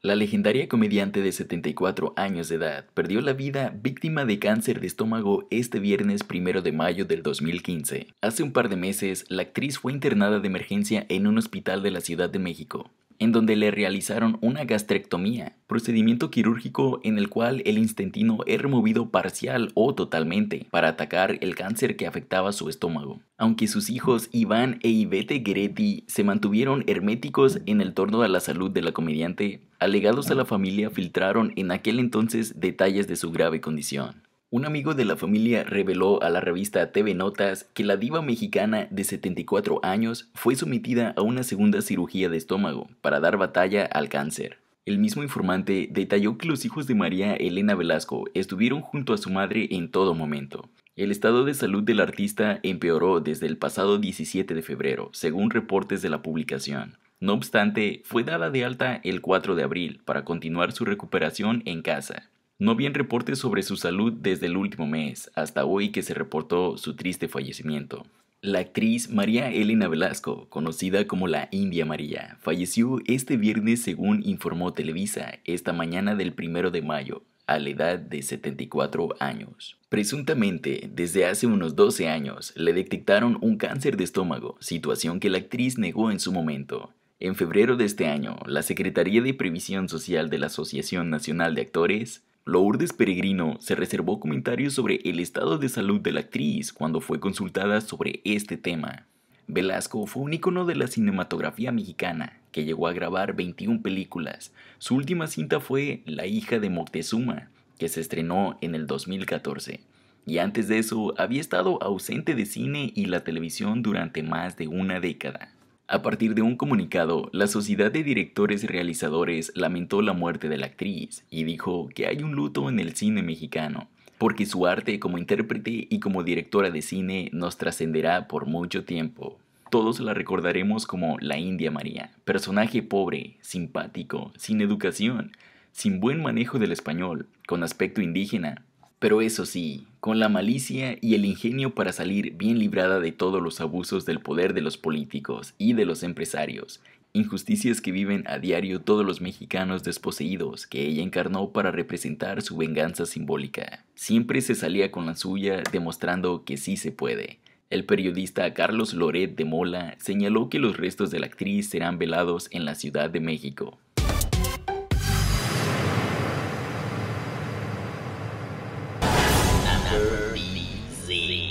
La legendaria comediante de 74 años de edad perdió la vida víctima de cáncer de estómago este viernes 1 de mayo del 2015. Hace un par de meses, la actriz fue internada de emergencia en un hospital de la Ciudad de México, en donde le realizaron una gastrectomía, procedimiento quirúrgico en el cual el instantino es removido parcial o totalmente para atacar el cáncer que afectaba su estómago. Aunque sus hijos Iván e Ivete Gueretti se mantuvieron herméticos en el torno a la salud de la comediante, alegados a la familia filtraron en aquel entonces detalles de su grave condición. Un amigo de la familia reveló a la revista TV Notas que la diva mexicana de 74 años fue sometida a una segunda cirugía de estómago para dar batalla al cáncer. El mismo informante detalló que los hijos de María Elena Velasco estuvieron junto a su madre en todo momento. El estado de salud del artista empeoró desde el pasado 17 de febrero, según reportes de la publicación. No obstante, fue dada de alta el 4 de abril para continuar su recuperación en casa. No bien reportes sobre su salud desde el último mes, hasta hoy que se reportó su triste fallecimiento. La actriz María Elena Velasco, conocida como la India María, falleció este viernes según informó Televisa, esta mañana del 1 de mayo, a la edad de 74 años. Presuntamente, desde hace unos 12 años, le detectaron un cáncer de estómago, situación que la actriz negó en su momento. En febrero de este año, la Secretaría de Previsión Social de la Asociación Nacional de Actores Lourdes Peregrino se reservó comentarios sobre el estado de salud de la actriz cuando fue consultada sobre este tema. Velasco fue un ícono de la cinematografía mexicana, que llegó a grabar 21 películas. Su última cinta fue La hija de Moctezuma, que se estrenó en el 2014. Y antes de eso, había estado ausente de cine y la televisión durante más de una década. A partir de un comunicado, la Sociedad de Directores y Realizadores lamentó la muerte de la actriz y dijo que hay un luto en el cine mexicano, porque su arte como intérprete y como directora de cine nos trascenderá por mucho tiempo. Todos la recordaremos como la India María, personaje pobre, simpático, sin educación, sin buen manejo del español, con aspecto indígena, pero eso sí, con la malicia y el ingenio para salir bien librada de todos los abusos del poder de los políticos y de los empresarios, injusticias que viven a diario todos los mexicanos desposeídos que ella encarnó para representar su venganza simbólica. Siempre se salía con la suya demostrando que sí se puede. El periodista Carlos Loret de Mola señaló que los restos de la actriz serán velados en la Ciudad de México. Never easy.